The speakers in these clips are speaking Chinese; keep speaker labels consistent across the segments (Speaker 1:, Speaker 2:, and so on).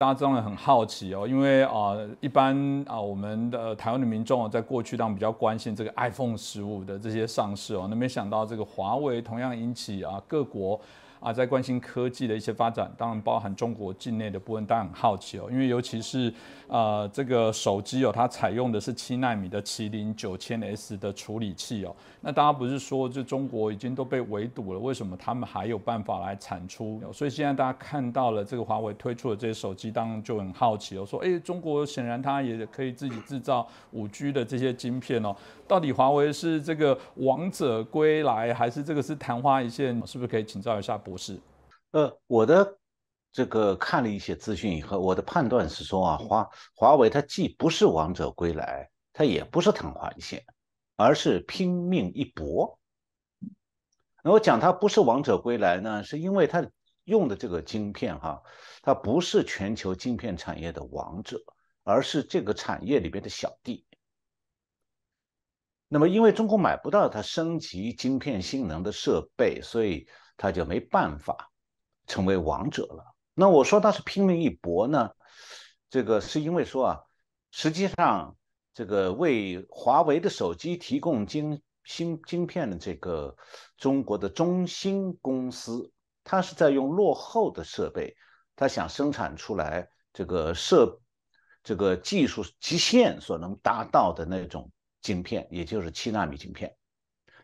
Speaker 1: 大家当然很好奇哦，因为啊，一般啊，我们的台湾的民众在过去当然比较关心这个 iPhone 十五的这些上市哦，那没想到这个华为同样引起啊各国。啊，在关心科技的一些发展，当然包含中国境内的部分，大家很好奇哦，因为尤其是呃这个手机哦，它采用的是七纳米的麒麟九千 S 的处理器哦。那大家不是说就中国已经都被围堵了，为什么他们还有办法来产出？所以现在大家看到了这个华为推出的这些手机，当然就很好奇哦，说哎，中国显然它也可以自己制造五 G 的这些晶片哦，到底华为是这个王者归来，还是这个是昙花一现？是不是可以请教一下？不是，呃，我的这个看了一些资讯以后，我的判断是说啊，华华为它既不是王者归来，它也不是昙花一现，而是拼命一搏。那我讲它不是王者归来呢，是因为它用的这个晶片哈，它不是全球晶片产业的王者，而是这个产业里边的小弟。那么，因为中国买不到它升级晶片性能的设备，所以。他就没办法成为王者了。那我说他是拼命一搏呢，这个是因为说啊，实际上这个为华为的手机提供晶芯晶片的这个中国的中芯公司，它是在用落后的设备，它想生产出来这个设这个技术极限所能达到的那种晶片，也就是七纳米晶片，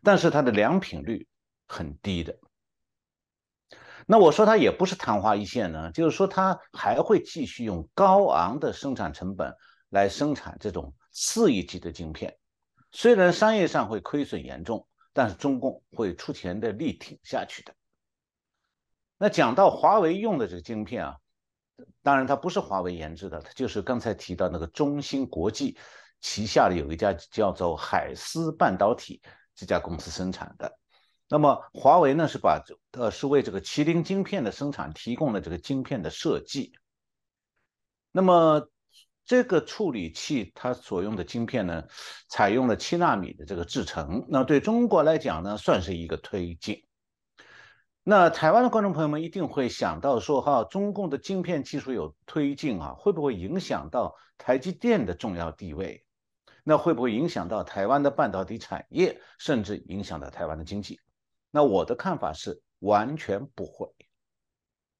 Speaker 1: 但是它的良品率很低的。那我说它也不是昙花一现呢，就是说它还会继续用高昂的生产成本来生产这种四亿级的晶片，虽然商业上会亏损严重，但是中共会出钱的力挺下去的。那讲到华为用的这个晶片啊，当然它不是华为研制的，它就是刚才提到那个中芯国际旗下的有一家叫做海思半导体这家公司生产的。那么华为呢是把呃是为这个麒麟晶片的生产提供了这个晶片的设计。那么这个处理器它所用的晶片呢采用了七纳米的这个制程，那对中国来讲呢算是一个推进。那台湾的观众朋友们一定会想到说哈，中共的晶片技术有推进啊，会不会影响到台积电的重要地位？那会不会影响到台湾的半导体产业，甚至影响到台湾的经济？那我的看法是完全不会，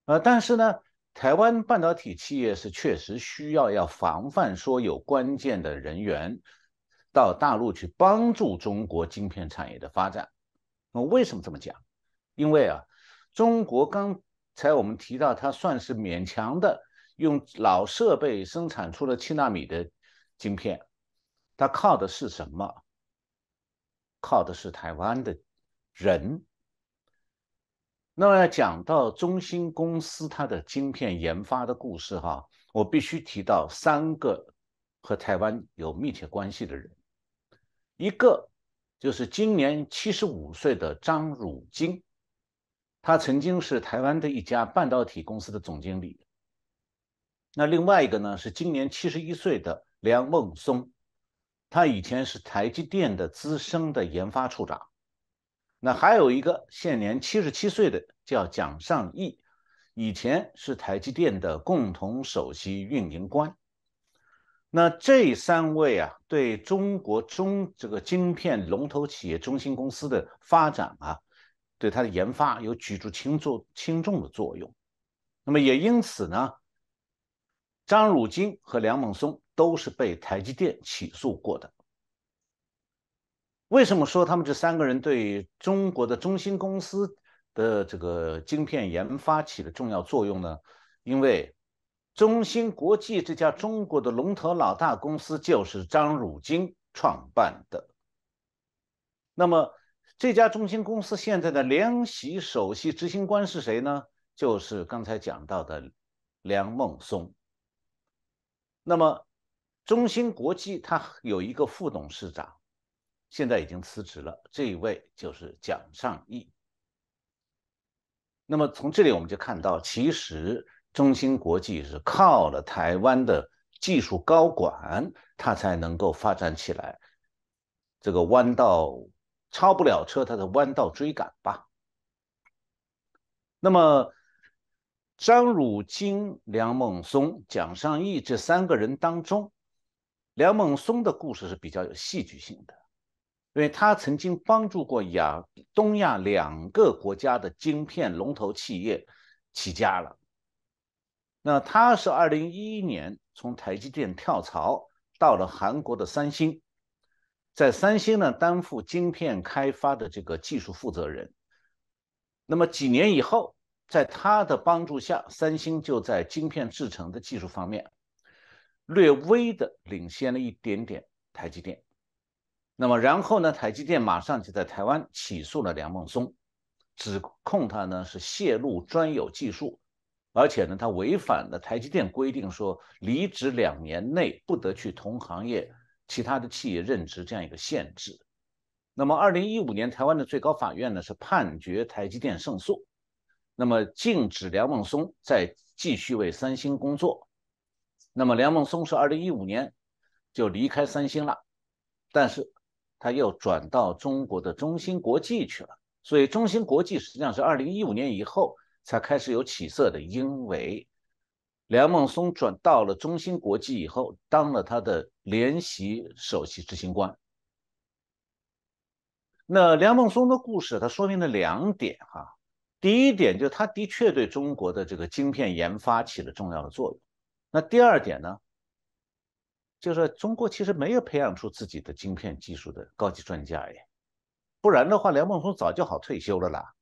Speaker 1: 呃，但是呢，台湾半导体企业是确实需要要防范说有关键的人员到大陆去帮助中国晶片产业的发展。那为什么这么讲？因为啊，中国刚才我们提到，它算是勉强的用老设备生产出了七纳米的晶片，它靠的是什么？靠的是台湾的。人，那么要讲到中芯公司它的晶片研发的故事哈，我必须提到三个和台湾有密切关系的人，一个就是今年七十五岁的张汝京，他曾经是台湾的一家半导体公司的总经理。那另外一个呢是今年七十一岁的梁孟松，他以前是台积电的资深的研发处长。那还有一个现年七十七岁的叫蒋尚义，以前是台积电的共同首席运营官。那这三位啊，对中国中这个晶片龙头企业中芯公司的发展啊，对它的研发有举足轻重轻重的作用。那么也因此呢，张汝京和梁孟松都是被台积电起诉过的。为什么说他们这三个人对中国的中芯公司的这个晶片研发起了重要作用呢？因为中芯国际这家中国的龙头老大公司就是张汝京创办的。那么这家中芯公司现在的联席首席执行官是谁呢？就是刚才讲到的梁孟松。那么中芯国际它有一个副董事长。现在已经辞职了，这一位就是蒋尚义。那么从这里我们就看到，其实中芯国际是靠了台湾的技术高管，他才能够发展起来。这个弯道超不了车，他的弯道追赶吧。那么张汝京、梁孟松、蒋尚义这三个人当中，梁孟松的故事是比较有戏剧性的。因为他曾经帮助过亚东亚两个国家的晶片龙头企业起家了。那他是二零一一年从台积电跳槽到了韩国的三星，在三星呢担负晶片开发的这个技术负责人。那么几年以后，在他的帮助下，三星就在晶片制成的技术方面略微的领先了一点点台积电。那么，然后呢？台积电马上就在台湾起诉了梁孟松，指控他呢是泄露专有技术，而且呢他违反了台积电规定，说离职两年内不得去同行业其他的企业任职这样一个限制。那么，二零一五年台湾的最高法院呢是判决台积电胜诉，那么禁止梁孟松再继续为三星工作。那么，梁孟松是二零一五年就离开三星了，但是。他又转到中国的中芯国际去了，所以中芯国际实际上是二零一五年以后才开始有起色的。因为梁孟松转到了中芯国际以后，当了他的联席首席执行官。那梁孟松的故事，它说明了两点哈。第一点，就他的确对中国的这个晶片研发起了重要的作用。那第二点呢？就是中国其实没有培养出自己的晶片技术的高级专家耶，不然的话梁孟松早就好退休了啦。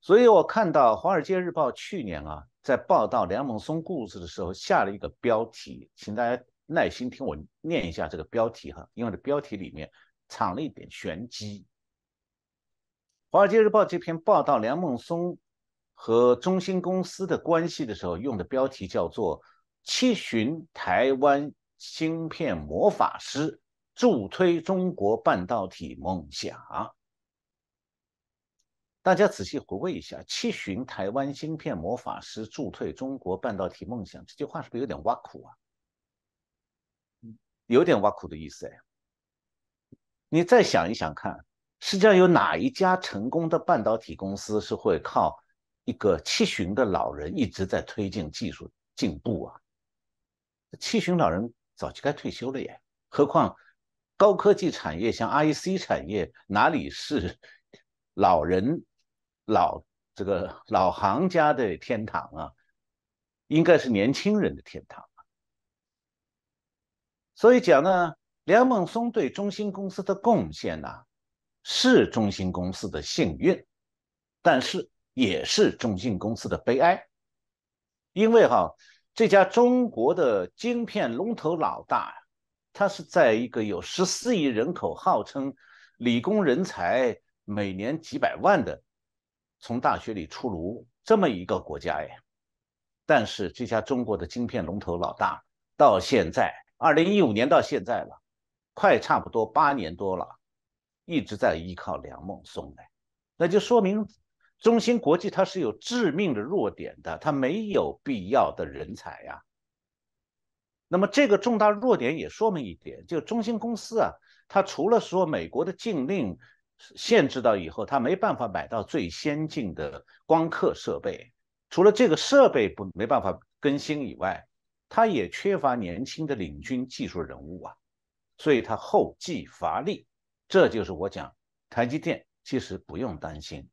Speaker 1: 所以我看到《华尔街日报》去年啊，在报道梁孟松故事的时候，下了一个标题，请大家耐心听我念一下这个标题哈，因为这标题里面藏了一点玄机。《华尔街日报》这篇报道梁孟松和中芯公司的关系的时候，用的标题叫做“七旬台湾”。芯片魔法师助推中国半导体梦想，大家仔细回味一下，“七旬台湾芯片魔法师助推中国半导体梦想”这句话是不是有点挖苦啊？有点挖苦的意思哎。你再想一想看，世界上有哪一家成功的半导体公司是会靠一个七旬的老人一直在推进技术进步啊？七旬老人。早就该退休了耶。何况高科技产业像 I E C 产业，哪里是老人老这个老行家的天堂啊？应该是年轻人的天堂。所以讲呢，梁孟松对中兴公司的贡献呢，是中兴公司的幸运，但是也是中兴公司的悲哀，因为哈。这家中国的晶片龙头老大，他是在一个有十四亿人口、号称理工人才每年几百万的从大学里出炉这么一个国家哎，但是这家中国的晶片龙头老大到现在二零一五年到现在了，快差不多八年多了，一直在依靠梁孟松的，那就说明。中芯国际它是有致命的弱点的，它没有必要的人才呀。那么这个重大弱点也说明一点，就中芯公司啊，它除了说美国的禁令限制到以后，它没办法买到最先进的光刻设备，除了这个设备不没办法更新以外，它也缺乏年轻的领军技术人物啊，所以它后继乏力。这就是我讲台积电其实不用担心。